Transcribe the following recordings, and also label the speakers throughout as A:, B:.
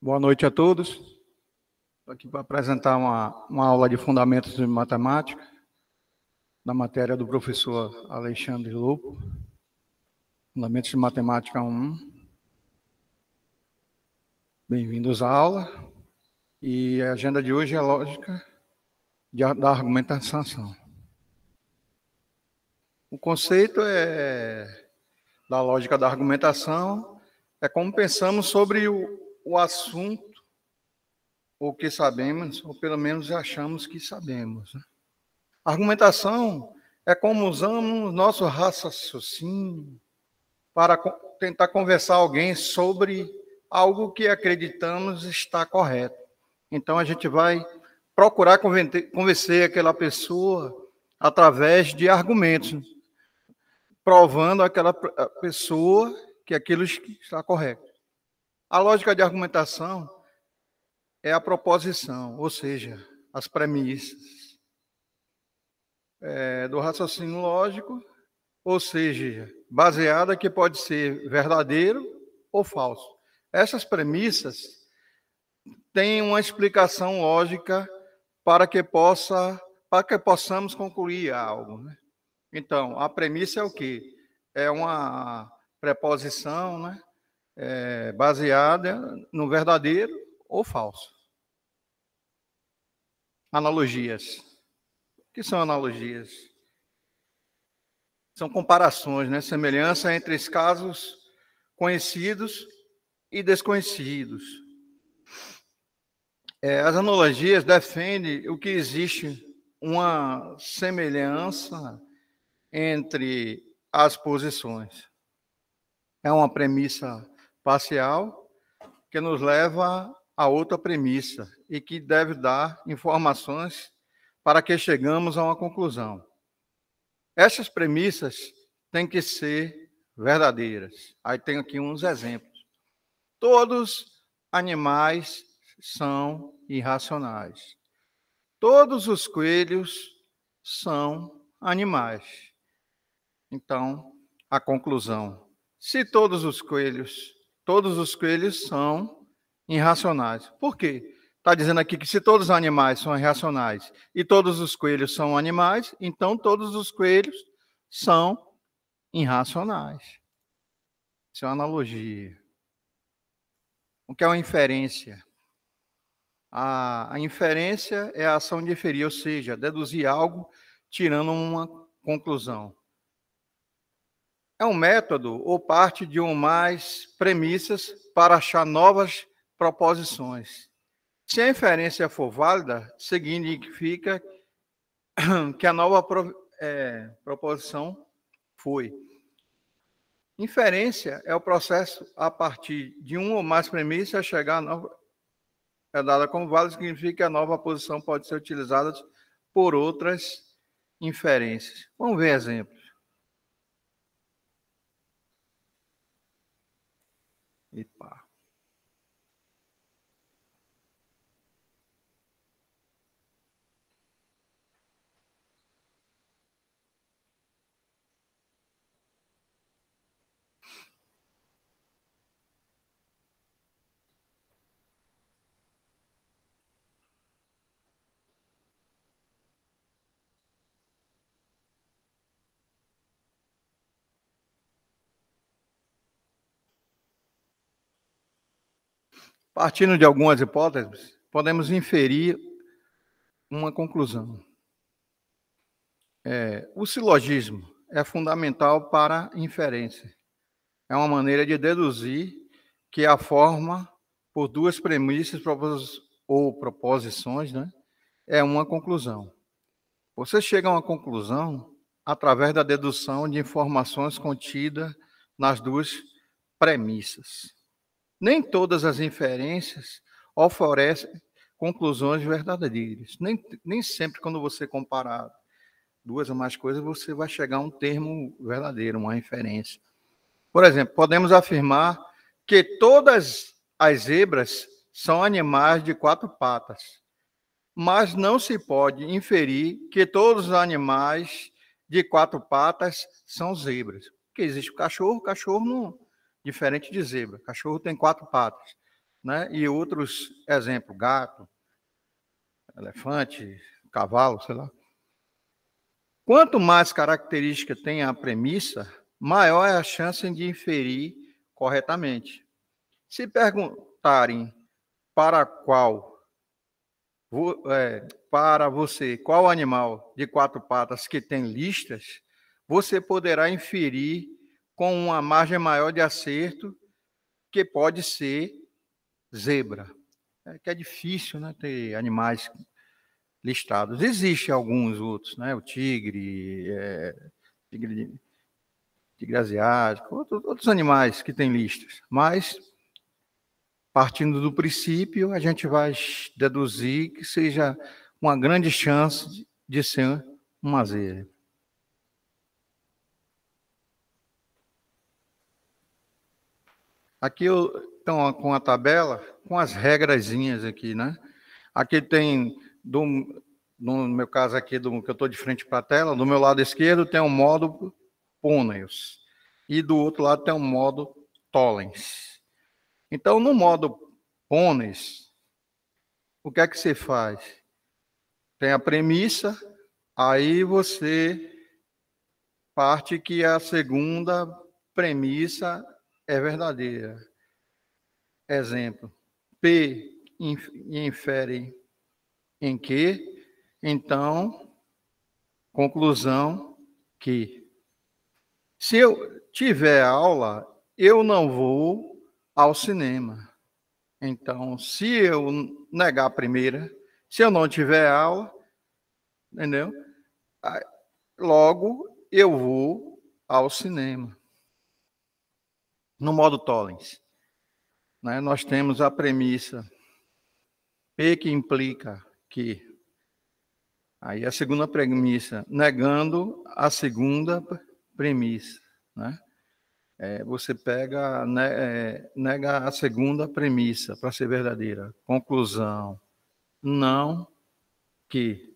A: Boa noite a todos. Estou aqui para apresentar uma, uma aula de Fundamentos de Matemática, da matéria do professor Alexandre Lopo, Fundamentos de Matemática 1. Bem-vindos à aula. E a agenda de hoje é lógica de, da argumentação. O conceito é, da lógica da argumentação é como pensamos sobre o, o assunto, ou que sabemos, ou pelo menos achamos que sabemos. Né? Argumentação é como usamos nosso raciocínio para tentar conversar alguém sobre algo que acreditamos estar correto. Então a gente vai procurar convencer aquela pessoa através de argumentos, provando aquela pessoa que aquilo está correto. A lógica de argumentação é a proposição, ou seja, as premissas é, do raciocínio lógico, ou seja, baseada que pode ser verdadeiro ou falso. Essas premissas têm uma explicação lógica para que possa para que possamos concluir algo. Né? Então, a premissa é o quê? É uma preposição, né? é, baseada no verdadeiro ou falso. Analogias. O que são analogias? São comparações, né? semelhança entre os casos conhecidos e desconhecidos. É, as analogias defendem o que existe uma semelhança entre as posições. É uma premissa parcial, que nos leva a outra premissa e que deve dar informações para que chegamos a uma conclusão. Essas premissas têm que ser verdadeiras. Aí tenho aqui uns exemplos. Todos animais são irracionais. Todos os coelhos são animais. Então, a conclusão: se todos os coelhos Todos os coelhos são irracionais. Por quê? Está dizendo aqui que se todos os animais são irracionais e todos os coelhos são animais, então todos os coelhos são irracionais. Isso é uma analogia. O que é uma inferência? A, a inferência é a ação de inferir, ou seja, deduzir algo tirando uma conclusão é um método ou parte de um mais premissas para achar novas proposições. Se a inferência for válida, significa que a nova pro, é, proposição foi. Inferência é o processo a partir de uma ou mais premissas chegar a nova. É dada como válida, significa que a nova posição pode ser utilizada por outras inferências. Vamos ver exemplo. Epa. Partindo de algumas hipóteses, podemos inferir uma conclusão. É, o silogismo é fundamental para inferência. É uma maneira de deduzir que a forma por duas premissas ou proposições né, é uma conclusão. Você chega a uma conclusão através da dedução de informações contidas nas duas premissas. Nem todas as inferências oferecem conclusões verdadeiras. Nem, nem sempre, quando você comparar duas ou mais coisas, você vai chegar a um termo verdadeiro, uma inferência. Por exemplo, podemos afirmar que todas as zebras são animais de quatro patas, mas não se pode inferir que todos os animais de quatro patas são zebras. Porque existe o cachorro, o cachorro não, diferente de zebra. Cachorro tem quatro patas, né? E outros, exemplo, gato, elefante, cavalo, sei lá. Quanto mais característica tem a premissa, maior é a chance de inferir corretamente. Se perguntarem para qual é, para você qual animal de quatro patas que tem listas, você poderá inferir com uma margem maior de acerto, que pode ser zebra. É que é difícil né, ter animais listados. Existem alguns outros, né? O tigre, é, tigre, tigre asiático, outros, outros animais que têm listas. Mas, partindo do princípio, a gente vai deduzir que seja uma grande chance de, de ser uma zebra. Aqui eu então com a tabela com as regrazinhas aqui, né? Aqui tem do, no meu caso aqui do que eu estou de frente para a tela, do meu lado esquerdo tem um modo Pôneus e do outro lado tem um modo Tollens. Então no modo Pôneus, o que é que você faz? Tem a premissa, aí você parte que é a segunda premissa é verdadeira. É. Exemplo, P infere em q. então, conclusão que. Se eu tiver aula, eu não vou ao cinema. Então, se eu negar a primeira, se eu não tiver aula, entendeu? Logo, eu vou ao cinema no modo Tollens. Né? Nós temos a premissa P que implica que. Aí a segunda premissa, negando a segunda premissa. Né? É, você pega, né, é, nega a segunda premissa para ser verdadeira. Conclusão. Não que.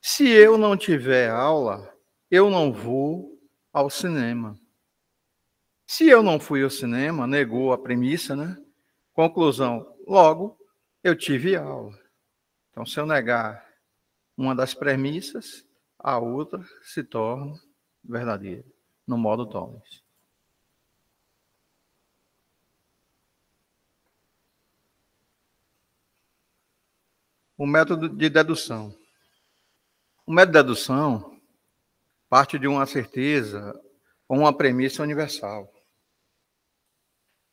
A: Se eu não tiver aula, eu não vou ao cinema. Se eu não fui ao cinema, negou a premissa, né? Conclusão, logo, eu tive aula. Então, se eu negar uma das premissas, a outra se torna verdadeira, no modo Thomas. O método de dedução. O método de dedução parte de uma certeza ou uma premissa universal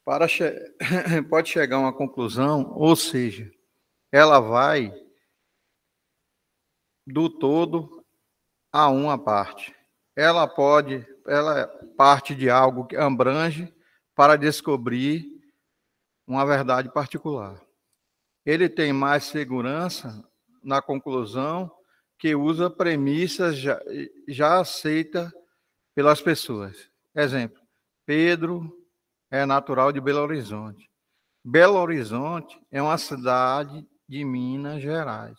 A: para che... pode chegar a uma conclusão, ou seja, ela vai do todo a uma parte. Ela pode, ela parte de algo que abrange para descobrir uma verdade particular. Ele tem mais segurança na conclusão que usa premissas já, já aceita pelas pessoas. Exemplo, Pedro é natural de Belo Horizonte. Belo Horizonte é uma cidade de Minas Gerais.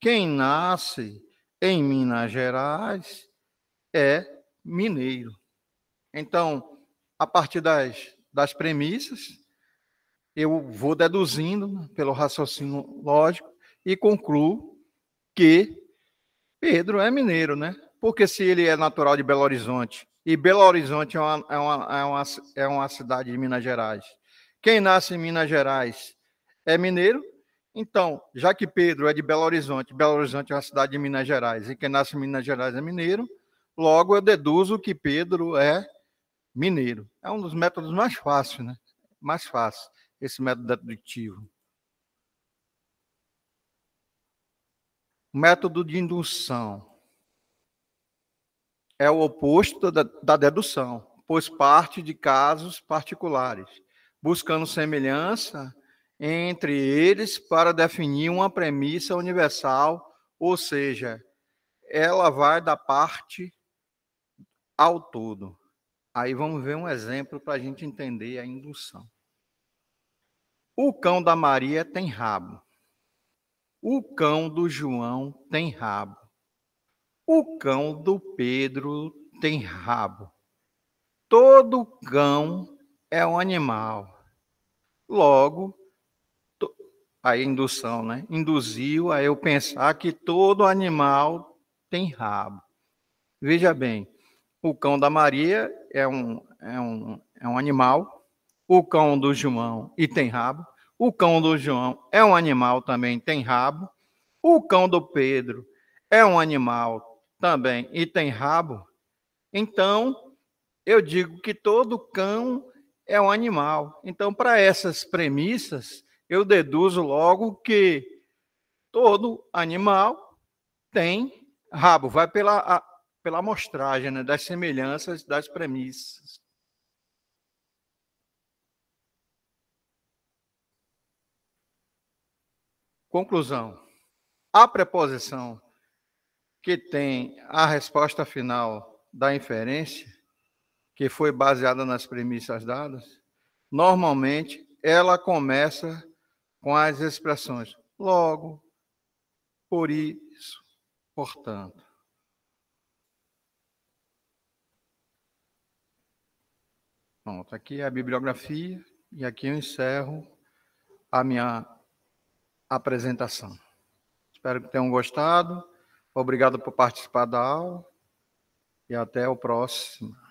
A: Quem nasce em Minas Gerais é mineiro. Então, a partir das, das premissas, eu vou deduzindo né, pelo raciocínio lógico e concluo que Pedro é mineiro, né? Porque se ele é natural de Belo Horizonte e Belo Horizonte é uma, é uma, é uma, é uma cidade de Minas Gerais. Quem nasce em Minas Gerais é mineiro. Então, já que Pedro é de Belo Horizonte, Belo Horizonte é uma cidade de Minas Gerais, e quem nasce em Minas Gerais é mineiro, logo eu deduzo que Pedro é mineiro. É um dos métodos mais fáceis, né? Mais fácil, esse método dedutivo. Método de indução é o oposto da, da dedução, pois parte de casos particulares, buscando semelhança entre eles para definir uma premissa universal, ou seja, ela vai da parte ao todo. Aí vamos ver um exemplo para a gente entender a indução. O cão da Maria tem rabo. O cão do João tem rabo. O cão do Pedro tem rabo. Todo cão é um animal. Logo, a indução, né? Induziu a eu pensar que todo animal tem rabo. Veja bem, o cão da Maria é um, é um, é um animal, o cão do João e tem rabo, o cão do João é um animal também, tem rabo, o cão do Pedro é um animal, também e tem rabo, então eu digo que todo cão é um animal. Então, para essas premissas, eu deduzo logo que todo animal tem rabo. Vai pela, a, pela amostragem né, das semelhanças das premissas. Conclusão. A preposição que tem a resposta final da inferência, que foi baseada nas premissas dadas, normalmente ela começa com as expressões logo, por isso, portanto. Pronto, aqui é a bibliografia e aqui eu encerro a minha apresentação. Espero que tenham gostado. Obrigado por participar da aula e até o próximo.